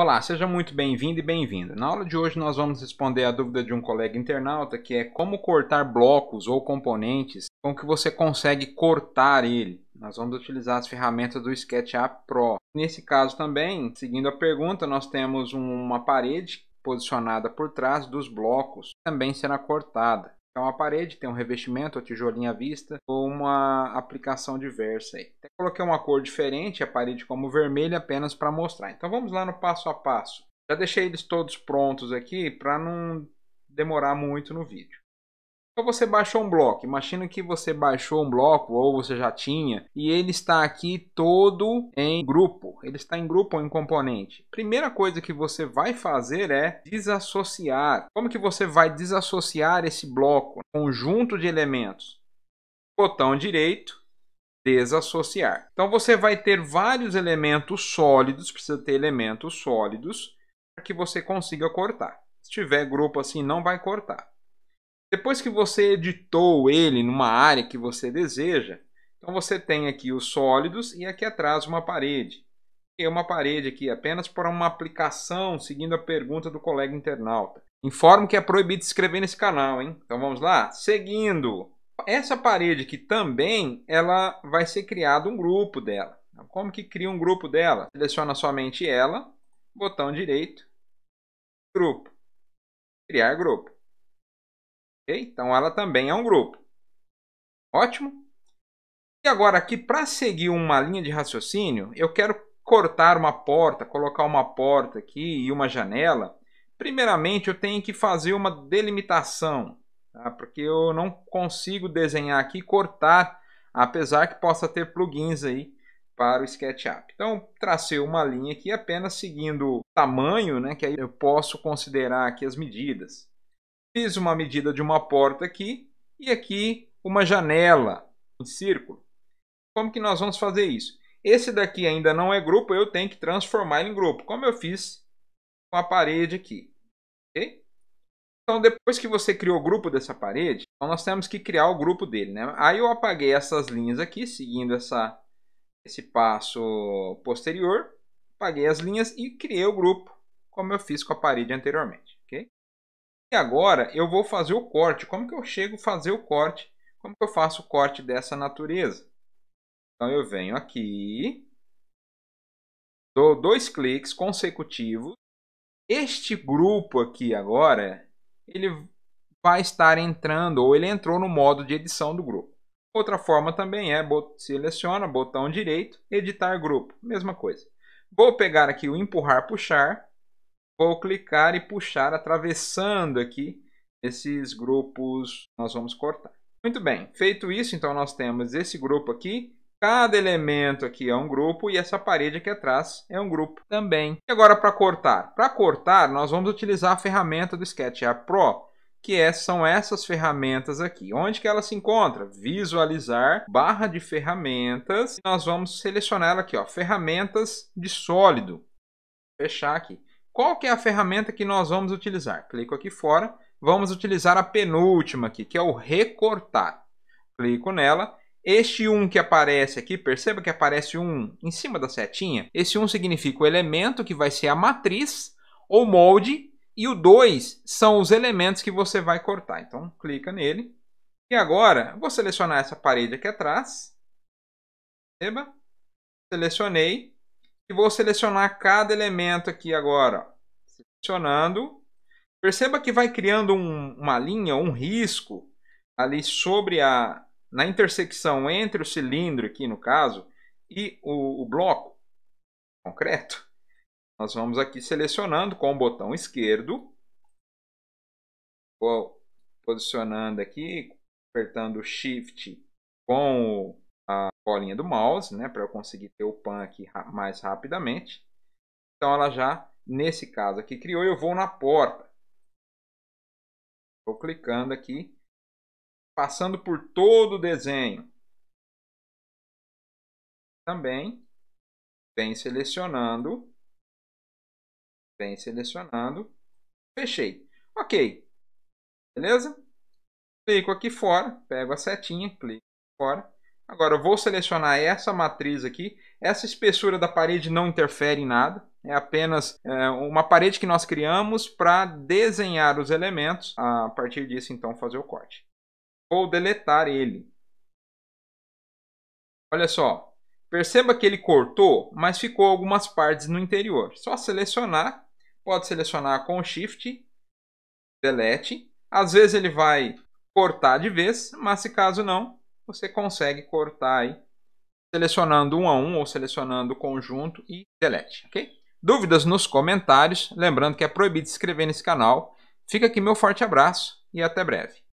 Olá, seja muito bem-vindo e bem-vinda. Na aula de hoje nós vamos responder a dúvida de um colega internauta que é como cortar blocos ou componentes com que você consegue cortar ele. Nós vamos utilizar as ferramentas do SketchUp Pro. Nesse caso também, seguindo a pergunta, nós temos uma parede posicionada por trás dos blocos, também será cortada. É uma parede, tem um revestimento, a tijolinha à vista, ou uma aplicação diversa aí. Até coloquei uma cor diferente, a parede como vermelha, apenas para mostrar. Então vamos lá no passo a passo. Já deixei eles todos prontos aqui para não demorar muito no vídeo. Então você baixou um bloco, imagina que você baixou um bloco ou você já tinha e ele está aqui todo em grupo, ele está em grupo ou em componente. Primeira coisa que você vai fazer é desassociar. Como que você vai desassociar esse bloco, conjunto de elementos? Botão direito, desassociar. Então você vai ter vários elementos sólidos, precisa ter elementos sólidos para que você consiga cortar. Se tiver grupo assim, não vai cortar. Depois que você editou ele numa área que você deseja, então você tem aqui os sólidos e aqui atrás uma parede. É uma parede aqui apenas para uma aplicação, seguindo a pergunta do colega internauta. Informo que é proibido se inscrever nesse canal, hein? Então vamos lá, seguindo. Essa parede aqui também, ela vai ser criado um grupo dela. Então, como que cria um grupo dela? Seleciona somente ela, botão direito, grupo, criar grupo. Okay? Então ela também é um grupo. Ótimo. E agora aqui, para seguir uma linha de raciocínio, eu quero cortar uma porta, colocar uma porta aqui e uma janela. Primeiramente, eu tenho que fazer uma delimitação, tá? porque eu não consigo desenhar aqui e cortar, apesar que possa ter plugins aí para o SketchUp. Então, tracei uma linha aqui apenas seguindo o tamanho, né, que aí eu posso considerar aqui as medidas. Fiz uma medida de uma porta aqui e aqui uma janela em círculo. Como que nós vamos fazer isso? Esse daqui ainda não é grupo, eu tenho que transformar ele em grupo, como eu fiz com a parede aqui. Okay? Então, depois que você criou o grupo dessa parede, então nós temos que criar o grupo dele. Né? Aí eu apaguei essas linhas aqui, seguindo essa, esse passo posterior. Apaguei as linhas e criei o grupo, como eu fiz com a parede anteriormente. E agora eu vou fazer o corte. Como que eu chego a fazer o corte? Como que eu faço o corte dessa natureza? Então eu venho aqui, dou dois cliques consecutivos. Este grupo aqui agora, ele vai estar entrando ou ele entrou no modo de edição do grupo. Outra forma também é seleciona botão direito, editar grupo, mesma coisa. Vou pegar aqui o empurrar, puxar Vou clicar e puxar atravessando aqui esses grupos nós vamos cortar. Muito bem, feito isso, então nós temos esse grupo aqui, cada elemento aqui é um grupo e essa parede aqui atrás é um grupo também. E agora para cortar? Para cortar, nós vamos utilizar a ferramenta do SketchUp Pro, que é, são essas ferramentas aqui. Onde que ela se encontra? Visualizar, barra de ferramentas. Nós vamos selecionar ela aqui, ó, ferramentas de sólido. Fechar aqui. Qual que é a ferramenta que nós vamos utilizar? Clico aqui fora, vamos utilizar a penúltima aqui, que é o recortar. Clico nela este 1 um que aparece aqui, perceba que aparece um em cima da setinha. Esse 1 um significa o elemento que vai ser a matriz ou molde, e o 2 são os elementos que você vai cortar. Então, clica nele. E agora, vou selecionar essa parede aqui atrás. Perceba? Selecionei. E vou selecionar cada elemento aqui agora. Selecionando. Perceba que vai criando um, uma linha, um risco ali sobre a... Na intersecção entre o cilindro aqui, no caso, e o, o bloco concreto. Nós vamos aqui selecionando com o botão esquerdo. Vou posicionando aqui, apertando Shift com colinha do mouse, né, para eu conseguir ter o pan aqui mais rapidamente. Então ela já, nesse caso aqui, criou eu vou na porta. Vou clicando aqui, passando por todo o desenho. Também vem selecionando, vem selecionando, fechei. Ok, beleza? Clico aqui fora, pego a setinha, clico fora, Agora, eu vou selecionar essa matriz aqui. Essa espessura da parede não interfere em nada. É apenas é, uma parede que nós criamos para desenhar os elementos. A partir disso, então, fazer o corte. Vou deletar ele. Olha só. Perceba que ele cortou, mas ficou algumas partes no interior. Só selecionar. Pode selecionar com Shift, Delete. Às vezes ele vai cortar de vez, mas se caso não, você consegue cortar aí, selecionando um a um ou selecionando o conjunto e delete, ok? Dúvidas nos comentários, lembrando que é proibido escrever nesse canal. Fica aqui meu forte abraço e até breve.